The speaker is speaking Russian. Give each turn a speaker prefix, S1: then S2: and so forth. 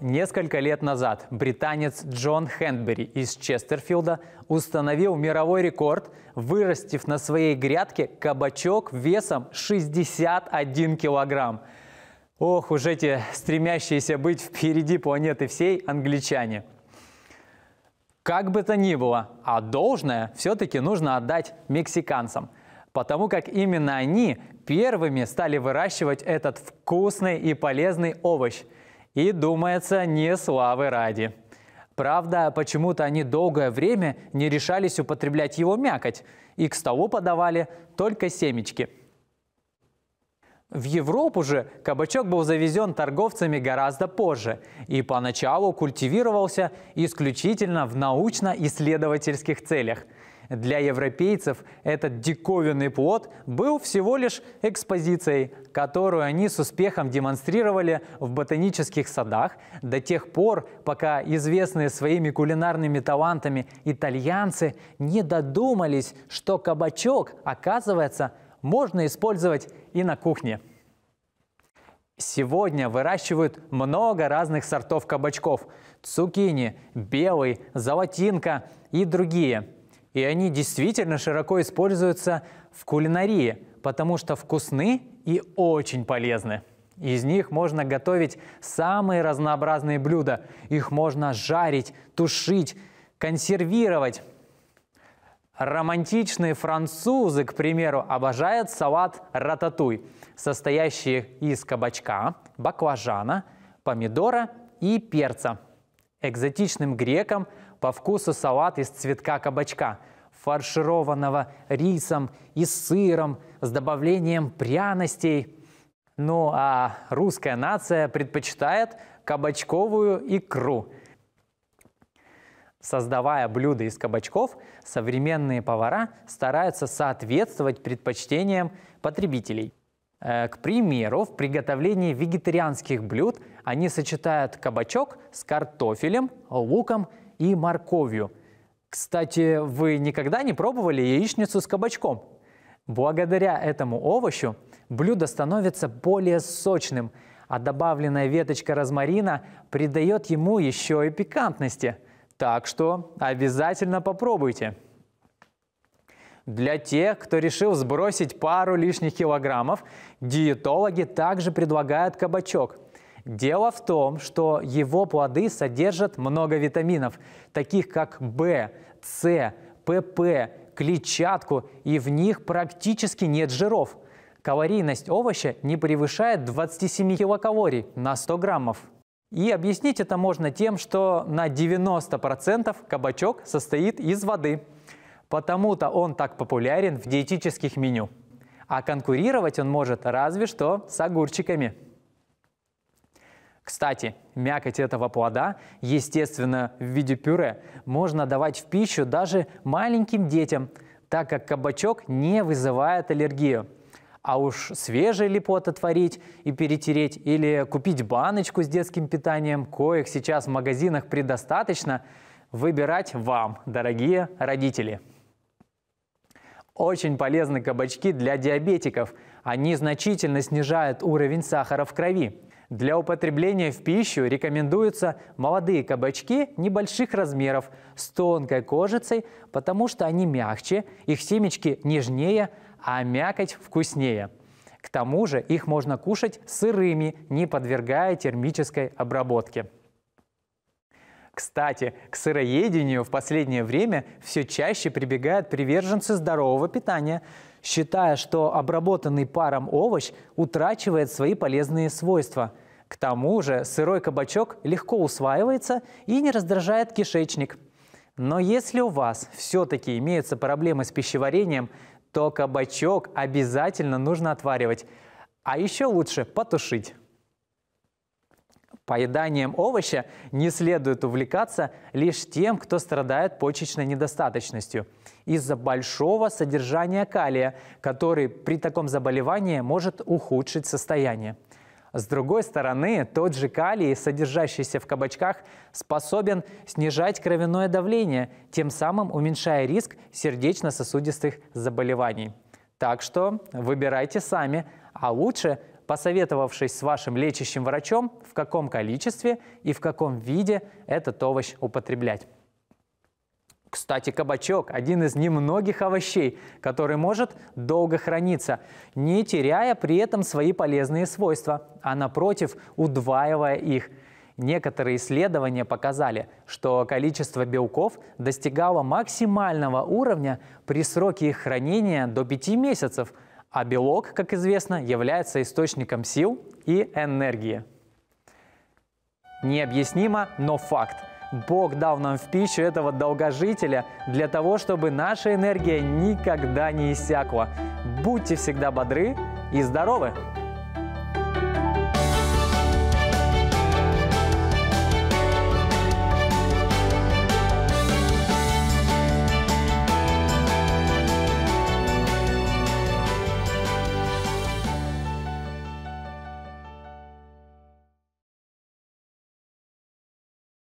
S1: Несколько лет назад британец Джон Хендбери из Честерфилда установил мировой рекорд, вырастив на своей грядке кабачок весом 61 килограмм. Ох уж эти стремящиеся быть впереди планеты всей англичане. Как бы то ни было, а должное все-таки нужно отдать мексиканцам – потому как именно они первыми стали выращивать этот вкусный и полезный овощ – и, думается, не славы ради. Правда, почему-то они долгое время не решались употреблять его мякоть, и к столу подавали только семечки. В Европу же кабачок был завезен торговцами гораздо позже и поначалу культивировался исключительно в научно-исследовательских целях – для европейцев этот диковинный плод был всего лишь экспозицией, которую они с успехом демонстрировали в ботанических садах до тех пор, пока известные своими кулинарными талантами итальянцы не додумались, что кабачок, оказывается, можно использовать и на кухне. Сегодня выращивают много разных сортов кабачков. Цукини, белый, золотинка и другие – и они действительно широко используются в кулинарии, потому что вкусны и очень полезны. Из них можно готовить самые разнообразные блюда. Их можно жарить, тушить, консервировать. Романтичные французы, к примеру, обожают салат рататуй, состоящий из кабачка, баклажана, помидора и перца. Экзотичным грекам по вкусу салат из цветка кабачка, фаршированного рисом и сыром с добавлением пряностей. Ну а русская нация предпочитает кабачковую икру. Создавая блюда из кабачков, современные повара стараются соответствовать предпочтениям потребителей. Э, к примеру, в приготовлении вегетарианских блюд они сочетают кабачок с картофелем, луком и морковью. Кстати, вы никогда не пробовали яичницу с кабачком? Благодаря этому овощу блюдо становится более сочным, а добавленная веточка розмарина придает ему еще и пикантности. Так что обязательно попробуйте. Для тех, кто решил сбросить пару лишних килограммов, диетологи также предлагают кабачок – Дело в том, что его плоды содержат много витаминов, таких как В, С, ПП, клетчатку, и в них практически нет жиров. Калорийность овоща не превышает 27 килокалорий на 100 граммов. И объяснить это можно тем, что на 90% кабачок состоит из воды. Потому-то он так популярен в диетических меню. А конкурировать он может разве что с огурчиками. Кстати, мякоть этого плода, естественно, в виде пюре, можно давать в пищу даже маленьким детям, так как кабачок не вызывает аллергию. А уж свежий ли плод отварить и перетереть, или купить баночку с детским питанием, коих сейчас в магазинах предостаточно, выбирать вам, дорогие родители. Очень полезны кабачки для диабетиков. Они значительно снижают уровень сахара в крови. Для употребления в пищу рекомендуются молодые кабачки небольших размеров с тонкой кожицей, потому что они мягче, их семечки нежнее, а мякоть вкуснее. К тому же их можно кушать сырыми, не подвергая термической обработке. Кстати, к сыроедению в последнее время все чаще прибегают приверженцы здорового питания – считая, что обработанный паром овощ утрачивает свои полезные свойства. К тому же сырой кабачок легко усваивается и не раздражает кишечник. Но если у вас все-таки имеются проблемы с пищеварением, то кабачок обязательно нужно отваривать, а еще лучше потушить. Поеданием овоща не следует увлекаться лишь тем, кто страдает почечной недостаточностью из-за большого содержания калия, который при таком заболевании может ухудшить состояние. С другой стороны, тот же калий, содержащийся в кабачках, способен снижать кровяное давление, тем самым уменьшая риск сердечно-сосудистых заболеваний. Так что выбирайте сами, а лучше посоветовавшись с вашим лечащим врачом, в каком количестве и в каком виде этот овощ употреблять. Кстати, кабачок – один из немногих овощей, который может долго храниться, не теряя при этом свои полезные свойства, а напротив, удваивая их. Некоторые исследования показали, что количество белков достигало максимального уровня при сроке их хранения до 5 месяцев – а белок, как известно, является источником сил и энергии. Необъяснимо, но факт. Бог дал нам в пищу этого долгожителя для того, чтобы наша энергия никогда не иссякла. Будьте всегда бодры и здоровы!